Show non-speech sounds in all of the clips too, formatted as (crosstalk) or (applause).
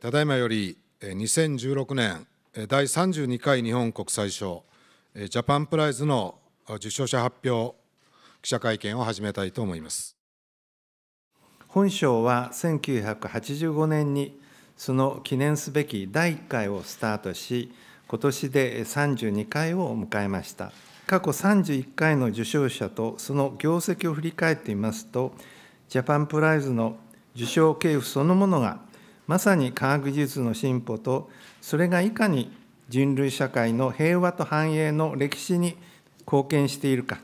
ただいまより2016年第32回日本国際賞ジャパンプライズの受賞者発表記者会見を始めたいと思います本賞は1985年にその記念すべき第1回をスタートし今年で32回を迎えました過去31回の受賞者とその業績を振り返ってみますとジャパンプライズの受賞系譜そのものがまさに科学技術の進歩と、それがいかに人類社会の平和と繁栄の歴史に貢献しているか、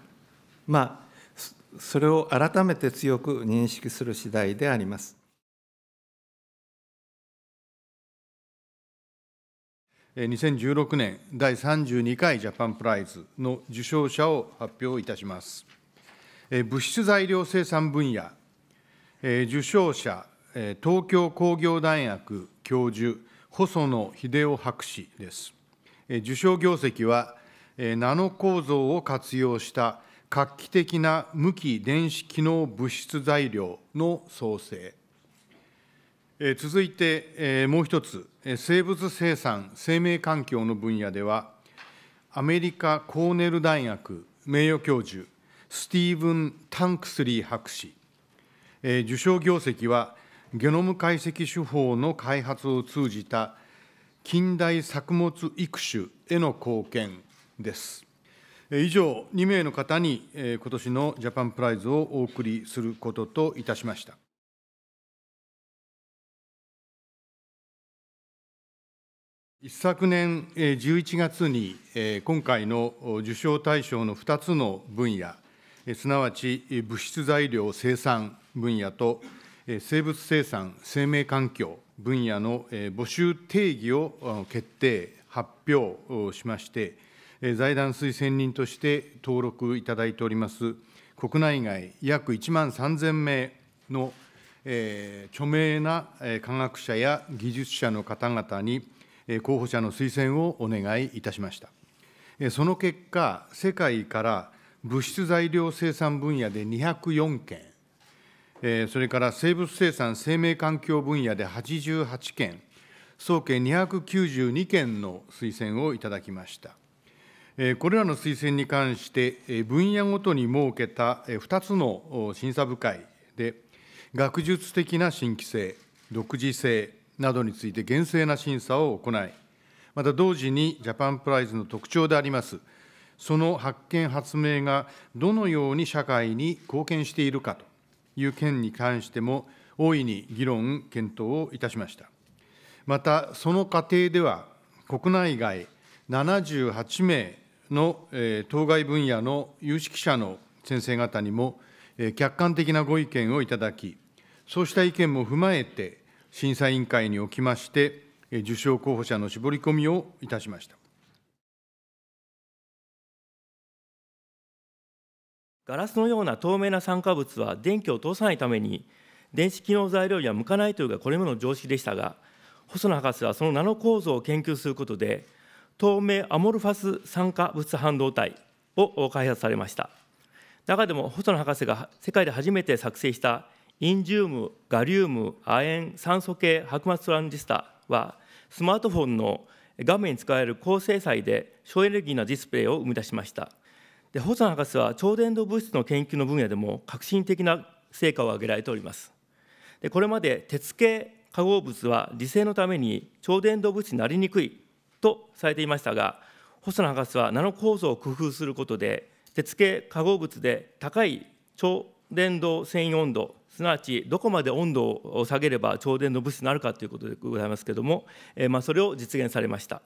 まあ、それを改めて強く認識する次第であります。2016年第32回ジャパンプライズの受賞者を発表いたします。物質材料生産分野、受賞者東京工業大学教授、細野英夫博士です。受賞業績は、ナノ構造を活用した画期的な無機電子機能物質材料の創生。続いて、もう一つ、生物生産・生命環境の分野では、アメリカ・コーネル大学名誉教授、スティーブン・タンクスリー博士、受賞業績は、ゲノム解析手法の開発を通じた近代作物育種への貢献です。以上、2名の方に今年のジャパンプライズをお送りすることといたしました。一昨年11月に今回の受賞対象の2つの分野、すなわち物質材料生産分野と生物生産・生命環境分野の募集定義を決定、発表しまして、財団推薦人として登録いただいております国内外約1万3000名の、著名な科学者や技術者の方々に、候補者の推薦をお願いいたしました。その結果、世界から物質材料生産分野で204件、それから生物生産生命環境分野で88件、総計292件の推薦をいただきました。これらの推薦に関して、分野ごとに設けた2つの審査部会で、学術的な新規性、独自性などについて厳正な審査を行い、また同時にジャパンプライズの特徴であります、その発見、発明がどのように社会に貢献しているかという件に関しても、大いに議論、検討をいたしました。また、その過程では、国内外78名の、当該分野の有識者の先生方にも、客観的なご意見をいただき、そうした意見も踏まえて、審査委員会におきまして、受賞候補者の絞り込みをいたしました。ガラスのような透明な酸化物は電気を通さないために電子機能材料には向かないというがこれまでの常識でしたが細野博士はそのナノ構造を研究することで透明アモルファス酸化物半導体を開発されました中でも細野博士が世界で初めて作成したインジウムガリウム亜鉛酸素系白膜トランジスタはスマートフォンの画面に使える高精細で省エネルギーなディスプレイを生み出しましたで保山博士は超伝導物質の研究の分野でも革新的な成果を上げられておりますでこれまで鉄系化合物は理性のために超伝導物質になりにくいとされていましたが細野博士はナノ構造を工夫することで鉄系化合物で高い超伝導繊維温度すなわちどこまで温度を下げれば超伝導物質になるかということでございますけれども、えー、まあそれを実現されました。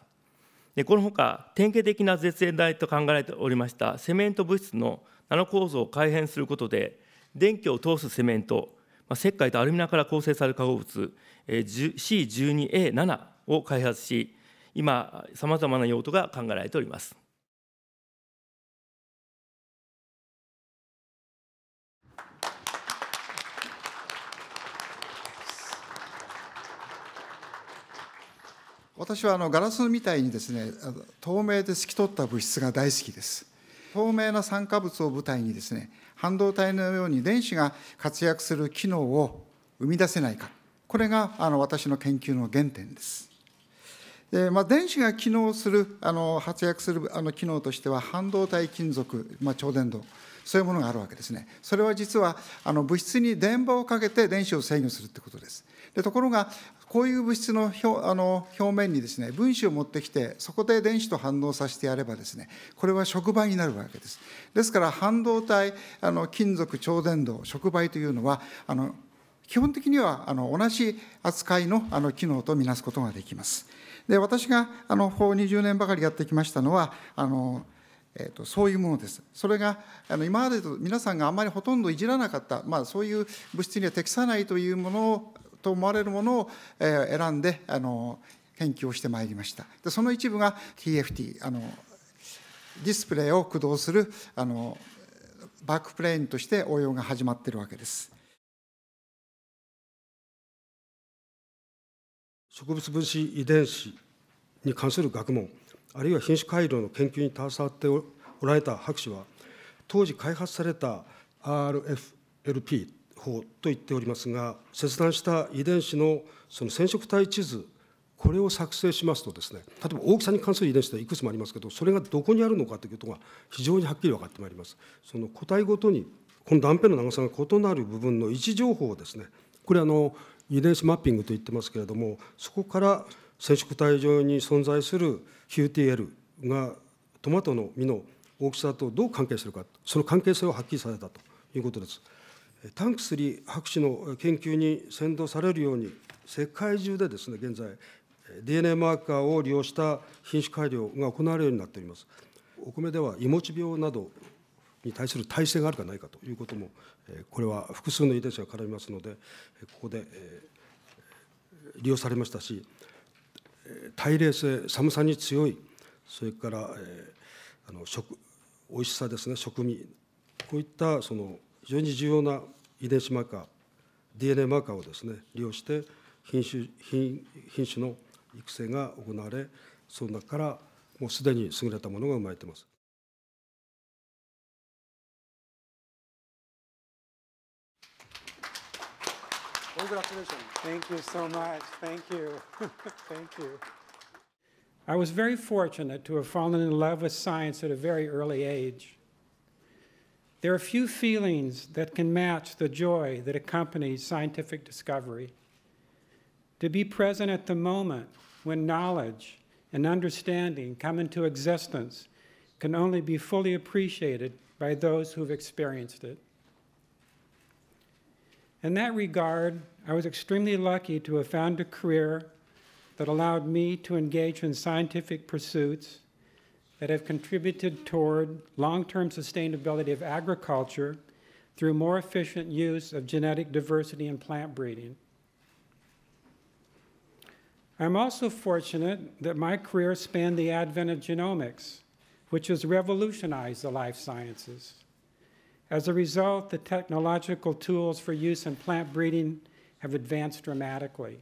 でこのほか典型的な絶縁体と考えられておりましたセメント物質のナノ構造を改変することで電気を通すセメント、ま石灰とアルミナから構成される化合物、え C12A7 を開発し今さまざまな用途が考えられております。私はあのガラスみたいにですね透明で透き通った物質が大好きです透明な酸化物を舞台にですね半導体のように電子が活躍する機能を生み出せないかこれがあの私の研究の原点ですでまあ、電子が機能する、あの発躍するあの機能としては、半導体金属、まあ、超伝導、そういうものがあるわけですね。それは実はあの物質に電波をかけて電子を制御するということです。でところが、こういう物質の表あの表面にですね分子を持ってきて、そこで電子と反応させてやればですね、これは触媒になるわけです。ですから、半導体、あの金属、超伝導、触媒というのは、あの基本的にはあの同じ扱いのあの機能とみなすことができます。で私があの法20年ばかりやってきましたのは、あのえーと、そういうものです。それがあの今までと皆さんがあまりほとんどいじらなかった、まあ、そういう物質には適さないというものをと思われるものを、えー、選んであの研究をしてまいりました。でその一部が TFT あのディスプレイを駆動するあのバックプレーンとして応用が始まっているわけです。植物分子遺伝子に関する学問あるいは品種改良の研究に携わっておられた博士は当時開発された RFLP 法と言っておりますが切断した遺伝子のその染色体地図これを作成しますとですね例えば大きさに関する遺伝子はいくつもありますけどそれがどこにあるのかということが非常にはっきり分かってまいります。その個体ごとにこの断片の長さが異なる部分の位置情報をですねこれあの遺伝子マッピングと言ってますけれどもそこから染色体上に存在する QTL がトマトの実の大きさとどう関係するかその関係性をはっきりされたということです。タンクスリー博士の研究に先導されるように世界中でですね現在 DNA マーカーを利用した品種改良が行われるようになっております。お米ではイモチ病などに対する体制があるかないかということも、これは複数の遺伝子が絡みますので、ここで利用されましたし、耐冷性、寒さに強い、それからあの食美味しさですね、食味、こういったその非常に重要な遺伝子マーカー、DNA マーカーをですね利用して品種品、品種の育成が行われ、その中からもうすでに優れたものが生まれています。Congratulations. Thank you so much. Thank you. (laughs) Thank you. I was very fortunate to have fallen in love with science at a very early age. There are few feelings that can match the joy that accompanies scientific discovery. To be present at the moment when knowledge and understanding come into existence can only be fully appreciated by those who've experienced it. In that regard, I was extremely lucky to have found a career that allowed me to engage in scientific pursuits that have contributed toward long-term sustainability of agriculture through more efficient use of genetic diversity in plant breeding. I'm also fortunate that my career spanned the advent of genomics, which has revolutionized the life sciences. As a result, the technological tools for use in plant breeding have advanced dramatically.